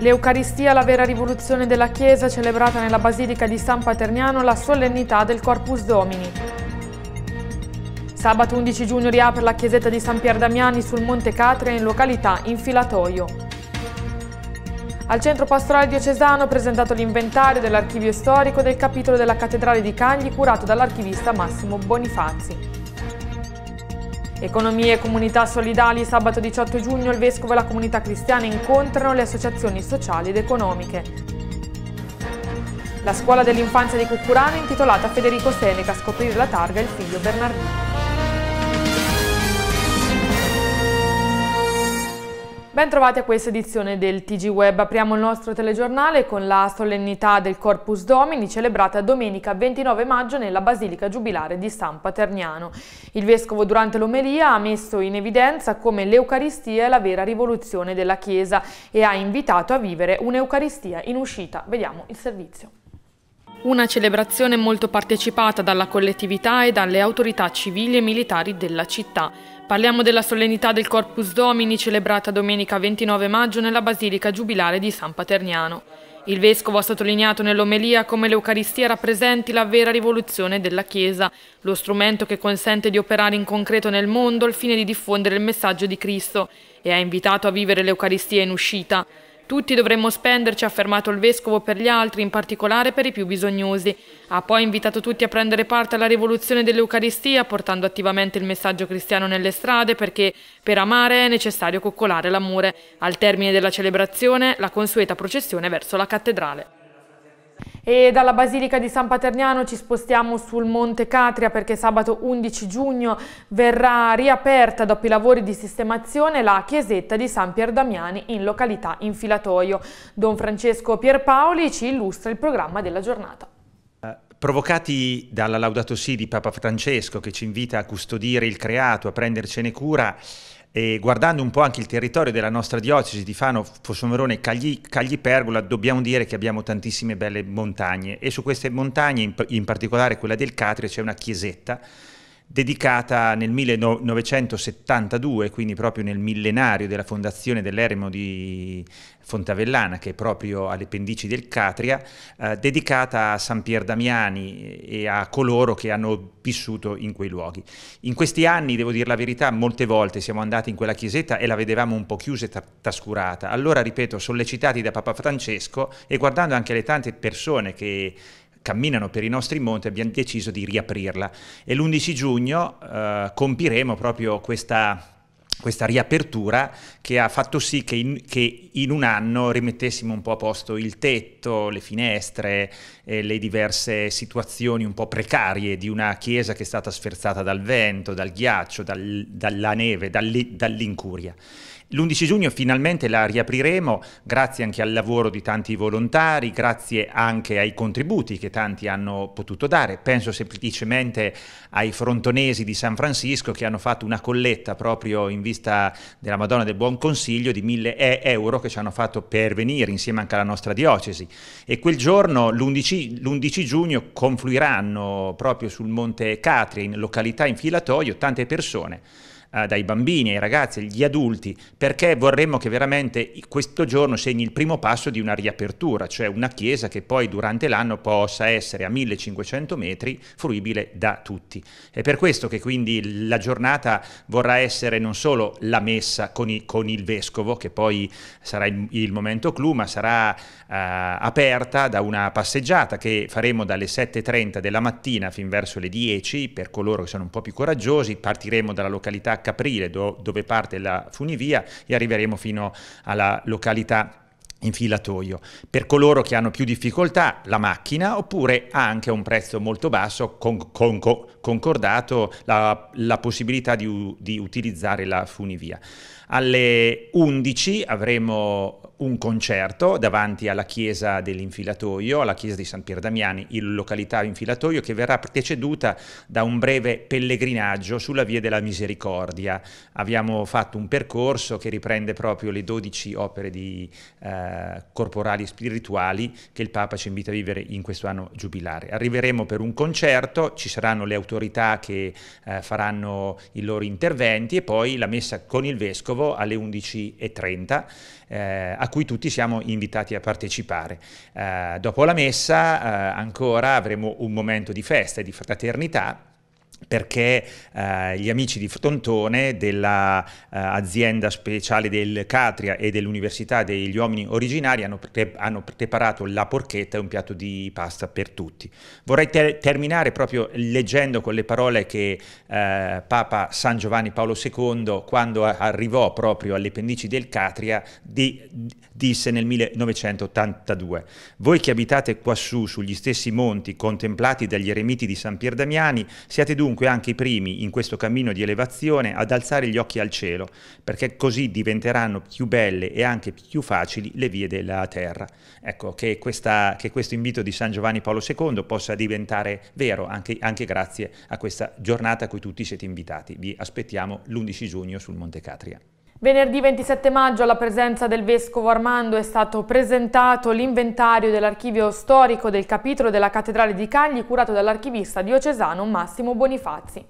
L'Eucaristia, la vera rivoluzione della Chiesa, celebrata nella Basilica di San Paterniano, la solennità del Corpus Domini. Sabato 11 giugno riapre la chiesetta di San Pier Damiani sul Monte Catria in località Infilatoio. Al Centro Pastorale Diocesano è presentato l'inventario dell'archivio storico del capitolo della Cattedrale di Cagli curato dall'archivista Massimo Bonifazzi. Economie e comunità solidali sabato 18 giugno il Vescovo e la comunità cristiana incontrano le associazioni sociali ed economiche. La scuola dell'infanzia di Cucurano è intitolata Federico Seneca, a scoprire la targa il figlio Bernardino. Bentrovati a questa edizione del TG Web. Apriamo il nostro telegiornale con la solennità del Corpus Domini celebrata domenica 29 maggio nella Basilica Giubilare di San Paterniano. Il Vescovo durante l'omelia ha messo in evidenza come l'Eucaristia è la vera rivoluzione della Chiesa e ha invitato a vivere un'Eucaristia in uscita. Vediamo il servizio. Una celebrazione molto partecipata dalla collettività e dalle autorità civili e militari della città. Parliamo della solennità del Corpus Domini celebrata domenica 29 maggio nella Basilica Giubilare di San Paterniano. Il Vescovo ha sottolineato nell'omelia come l'Eucaristia rappresenti la vera rivoluzione della Chiesa, lo strumento che consente di operare in concreto nel mondo al fine di diffondere il messaggio di Cristo e ha invitato a vivere l'Eucaristia in uscita. Tutti dovremmo spenderci, ha affermato il Vescovo per gli altri, in particolare per i più bisognosi. Ha poi invitato tutti a prendere parte alla rivoluzione dell'Eucaristia, portando attivamente il messaggio cristiano nelle strade, perché per amare è necessario coccolare l'amore. Al termine della celebrazione, la consueta processione verso la cattedrale. E dalla Basilica di San Paterniano ci spostiamo sul Monte Catria perché sabato 11 giugno verrà riaperta dopo i lavori di sistemazione la chiesetta di San Pier Damiani in località Infilatoio. Don Francesco Pierpaoli ci illustra il programma della giornata. Provocati dalla Laudato Si di Papa Francesco che ci invita a custodire il creato, a prendercene cura, e guardando un po' anche il territorio della nostra diocesi di Fano, Fossomerone, Cagli, Cagli Pergola, dobbiamo dire che abbiamo tantissime belle montagne e su queste montagne, in, in particolare quella del Catrio, c'è una chiesetta dedicata nel 1972, quindi proprio nel millenario della fondazione dell'Eremo di Fontavellana, che è proprio alle pendici del Catria, eh, dedicata a San Pier Damiani e a coloro che hanno vissuto in quei luoghi. In questi anni, devo dire la verità, molte volte siamo andati in quella chiesetta e la vedevamo un po' chiusa e trascurata. Allora, ripeto, sollecitati da Papa Francesco e guardando anche le tante persone che camminano per i nostri monti, abbiamo deciso di riaprirla e l'11 giugno eh, compiremo proprio questa questa riapertura che ha fatto sì che in, che in, un anno rimettessimo un po' a posto il tetto, le finestre, eh, le diverse situazioni un po' precarie di una chiesa che è stata sferzata dal vento, dal ghiaccio, dal, dalla neve, dall'incuria. L'11 giugno finalmente la riapriremo grazie anche al lavoro di tanti volontari, grazie anche ai contributi che tanti hanno potuto dare. Penso semplicemente ai frontonesi di San Francisco che hanno fatto una colletta proprio in vista della Madonna del Buon Consiglio di 1000 euro che ci hanno fatto pervenire insieme anche alla nostra diocesi. E quel giorno, l'11 giugno, confluiranno proprio sul Monte in località in filatoio, tante persone eh, dai bambini ai ragazzi, agli adulti, perché vorremmo che veramente questo giorno segni il primo passo di una riapertura, cioè una chiesa che poi durante l'anno possa essere a 1500 metri fruibile da tutti. È per questo che quindi la giornata vorrà essere non solo la messa con, i, con il vescovo, che poi sarà il, il momento clou, ma sarà eh, aperta da una passeggiata che faremo dalle 7.30 della mattina fin verso le 10 per coloro che sono un po' più coraggiosi, partiremo dalla località a Caprile do, dove parte la funivia e arriveremo fino alla località in filatoio. Per coloro che hanno più difficoltà la macchina oppure anche a un prezzo molto basso con, con, con, concordato la, la possibilità di, di utilizzare la funivia. Alle 11 avremo un concerto davanti alla chiesa dell'infilatoio, alla chiesa di San Pier Damiani, in località infilatoio, che verrà preceduta da un breve pellegrinaggio sulla via della misericordia. Abbiamo fatto un percorso che riprende proprio le 12 opere di, eh, corporali e spirituali che il Papa ci invita a vivere in questo anno giubilare. Arriveremo per un concerto, ci saranno le autorità che eh, faranno i loro interventi e poi la messa con il Vescovo Kosovo alle 11.30, eh, a cui tutti siamo invitati a partecipare. Eh, dopo la messa eh, ancora avremo un momento di festa e di fraternità perché eh, gli amici di Frontone dell'azienda eh, speciale del Catria e dell'Università degli Uomini Originari hanno, pre hanno, preparato la porchetta e un piatto di pasta per tutti. Vorrei ter terminare proprio leggendo con le parole che eh, Papa San Giovanni Paolo II quando arrivò proprio alle pendici del Catria di disse nel 1982 «Voi che abitate quassù sugli stessi monti contemplati dagli eremiti di San Pier Damiani siete dunque dunque anche i primi in questo cammino di elevazione ad alzare gli occhi al cielo, perché così diventeranno più belle e anche più facili le vie della terra. Ecco, che, questa, che questo invito di San Giovanni Paolo II possa diventare vero anche, anche grazie a questa giornata a cui tutti siete invitati. Vi aspettiamo l'11 giugno sul Monte Catria. Venerdì 27 maggio alla presenza del Vescovo Armando è stato presentato l'inventario dell'archivio storico del capitolo della Cattedrale di Cagli curato dall'archivista diocesano Massimo Bonifazzi.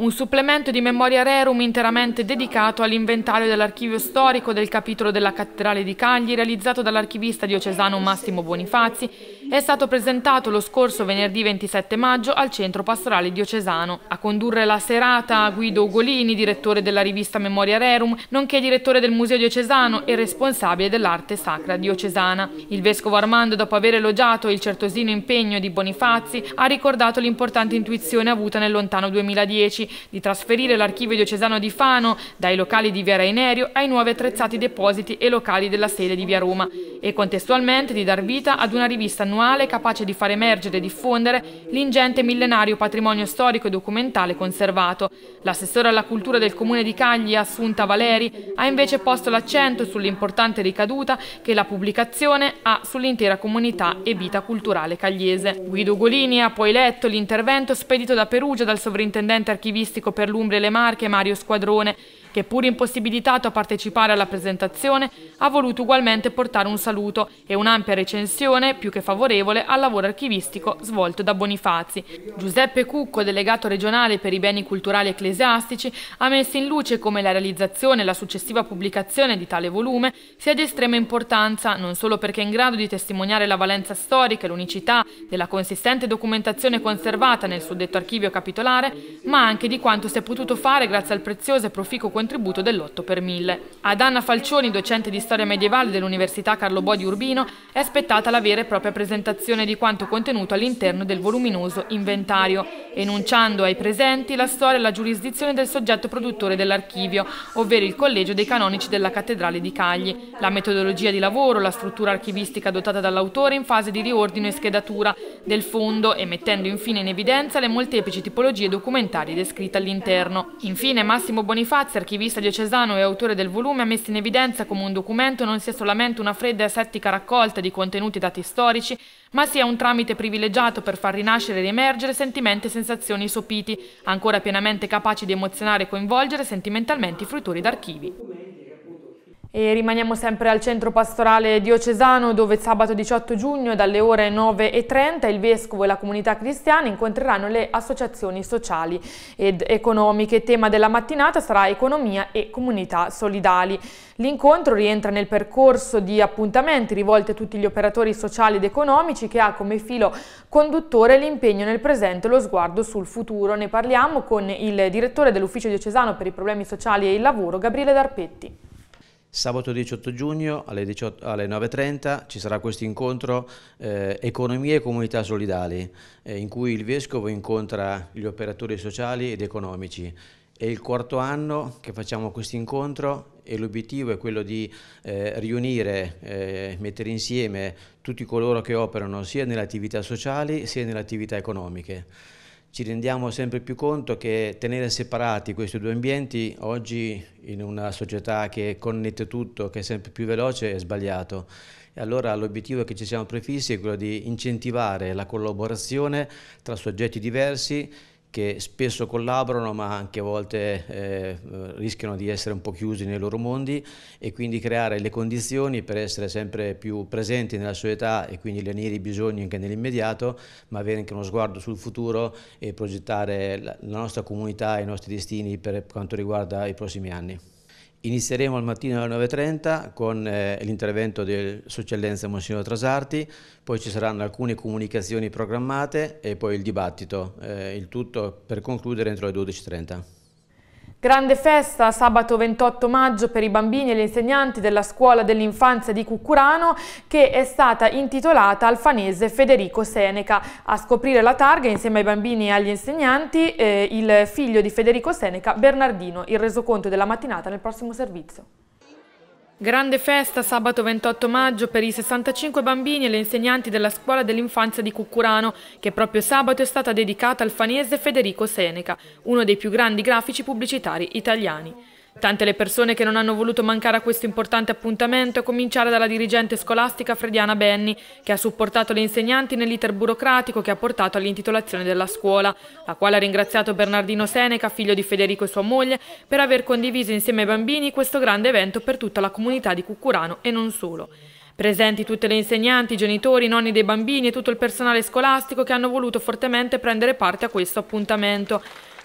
Un supplemento di Memoria Rerum interamente dedicato all'inventario dell'archivio storico del capitolo della Cattedrale di Cagli realizzato dall'archivista diocesano Massimo Bonifazzi è stato presentato lo scorso venerdì 27 maggio al Centro Pastorale Diocesano. A condurre la serata Guido Ugolini, direttore della rivista Memoria Rerum, nonché direttore del Museo Diocesano e responsabile dell'arte sacra diocesana. Il Vescovo Armando, dopo aver elogiato il certosino impegno di Bonifazzi, ha ricordato l'importante intuizione avuta nel lontano 2010 di trasferire l'archivio diocesano di Fano dai locali di Via Rainerio ai nuovi attrezzati depositi e locali della sede di Via Roma e contestualmente di dar vita ad una rivista nuova manuale capace di far emergere e diffondere l'ingente millenario patrimonio storico e documentale conservato. L'assessore alla cultura del comune di Cagli, Assunta Valeri, ha invece posto l'accento sull'importante ricaduta che la pubblicazione ha sull'intera comunità e vita culturale cagliese. Guido Golini ha poi letto l'intervento spedito da Perugia dal sovrintendente archivistico per l'Umbria e le Marche Mario Squadrone che pur impossibilitato a partecipare alla presentazione, ha voluto ugualmente portare un saluto e un'ampia recensione, più che favorevole, al lavoro archivistico svolto da Bonifazi. Giuseppe Cucco, delegato regionale per i beni culturali ecclesiastici, ha messo in luce come la realizzazione e la successiva pubblicazione di tale volume sia di estrema importanza, non solo perché è in grado di testimoniare la valenza storica e l'unicità della consistente documentazione conservata nel suddetto archivio capitolare, ma anche di quanto si è potuto fare grazie al prezioso e proficuo contributo dell'8 per 1000. Ad Anna Falcioni, docente di storia medievale dell'Università Carlo Bo di Urbino, è aspettata la vera e propria presentazione di quanto contenuto all'interno del voluminoso inventario, enunciando ai presenti la storia e la giurisdizione del soggetto produttore dell'archivio, ovvero il Collegio dei Canonici della Cattedrale di Cagli, la metodologia di lavoro, la struttura archivistica dotata dall'autore in fase di riordino e schedatura del fondo e mettendo infine in evidenza le molteplici tipologie documentarie descritte all'interno. Infine Massimo Bonifazzi, archivista diocesano e autore del volume, ha messo in evidenza come un documento non sia solamente una fredda e settica raccolta di contenuti e dati storici, ma sia un tramite privilegiato per far rinascere e riemergere sentimenti e sensazioni sopiti, ancora pienamente capaci di emozionare e coinvolgere sentimentalmente i fruitori d'archivi. E rimaniamo sempre al centro pastorale diocesano dove sabato 18 giugno dalle ore 9.30 il Vescovo e la comunità cristiana incontreranno le associazioni sociali ed economiche. Tema della mattinata sarà economia e comunità solidali. L'incontro rientra nel percorso di appuntamenti rivolti a tutti gli operatori sociali ed economici che ha come filo conduttore l'impegno nel presente e lo sguardo sul futuro. Ne parliamo con il direttore dell'ufficio diocesano per i problemi sociali e il lavoro Gabriele Darpetti. Sabato 18 giugno alle, 18, alle 9.30 ci sarà questo incontro eh, Economia e Comunità Solidali eh, in cui il Vescovo incontra gli operatori sociali ed economici. È il quarto anno che facciamo questo incontro e l'obiettivo è quello di eh, riunire, eh, mettere insieme tutti coloro che operano sia nelle attività sociali sia nelle attività economiche ci rendiamo sempre più conto che tenere separati questi due ambienti oggi in una società che connette tutto, che è sempre più veloce, è sbagliato. E allora l'obiettivo che ci siamo prefissi è quello di incentivare la collaborazione tra soggetti diversi che spesso collaborano ma anche a volte eh, rischiano di essere un po' chiusi nei loro mondi e quindi creare le condizioni per essere sempre più presenti nella società e quindi lenire i bisogni anche nell'immediato ma avere anche uno sguardo sul futuro e progettare la nostra comunità e i nostri destini per quanto riguarda i prossimi anni. Inizieremo al mattino alle 9.30 con eh, l'intervento del Sua Eccellenza Monsignor Trasarti, poi ci saranno alcune comunicazioni programmate e poi il dibattito, eh, il tutto per concludere entro le 12.30. Grande festa sabato 28 maggio per i bambini e gli insegnanti della scuola dell'infanzia di Cucurano che è stata intitolata al fanese Federico Seneca. A scoprire la targa insieme ai bambini e agli insegnanti eh, il figlio di Federico Seneca, Bernardino, il resoconto della mattinata nel prossimo servizio. Grande festa sabato 28 maggio per i 65 bambini e le insegnanti della scuola dell'infanzia di Cuccurano, che proprio sabato è stata dedicata al fanese Federico Seneca, uno dei più grandi grafici pubblicitari italiani. Tante le persone che non hanno voluto mancare a questo importante appuntamento, a cominciare dalla dirigente scolastica Frediana Benni, che ha supportato le insegnanti nell'iter burocratico che ha portato all'intitolazione della scuola, la quale ha ringraziato Bernardino Seneca, figlio di Federico e sua moglie, per aver condiviso insieme ai bambini questo grande evento per tutta la comunità di Cucurano e non solo. Presenti tutte le insegnanti, i genitori, i nonni dei bambini e tutto il personale scolastico che hanno voluto fortemente prendere parte a questo appuntamento.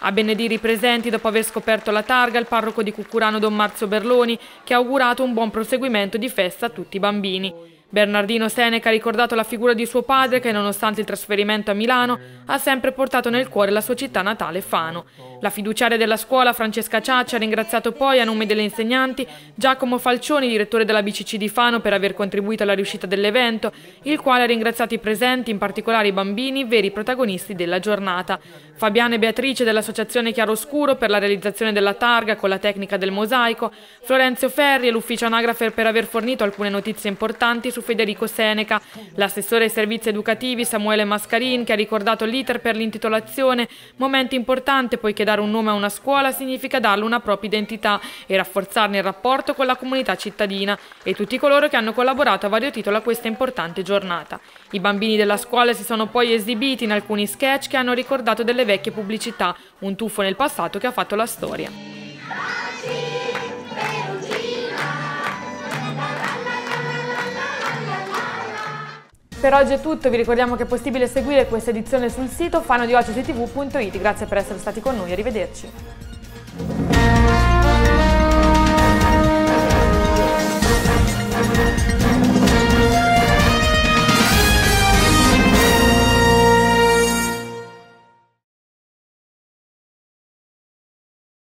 A benedire i presenti, dopo aver scoperto la targa, il parroco di Cucurano Don Marzio Berloni, che ha augurato un buon proseguimento di festa a tutti i bambini. Bernardino Seneca ha ricordato la figura di suo padre che nonostante il trasferimento a Milano ha sempre portato nel cuore la sua città natale Fano. La fiduciaria della scuola Francesca Ciacci ha ringraziato poi a nome delle insegnanti Giacomo Falcioni, direttore della BCC di Fano per aver contribuito alla riuscita dell'evento, il quale ha ringraziato i presenti, in particolare i bambini, veri protagonisti della giornata. Fabiana e Beatrice dell'associazione Chiaroscuro per la realizzazione della targa con la tecnica del mosaico, Florenzo Ferri e l'ufficio anagrafer per aver fornito alcune notizie importanti su Federico Seneca, l'assessore ai servizi educativi Samuele Mascarin che ha ricordato l'iter per l'intitolazione, momento importante poiché dare un nome a una scuola significa darle una propria identità e rafforzarne il rapporto con la comunità cittadina e tutti coloro che hanno collaborato a vario titolo a questa importante giornata. I bambini della scuola si sono poi esibiti in alcuni sketch che hanno ricordato delle vecchie pubblicità, un tuffo nel passato che ha fatto la storia. Per oggi è tutto, vi ricordiamo che è possibile seguire questa edizione sul sito fanodiocesitv.it. Grazie per essere stati con noi, arrivederci.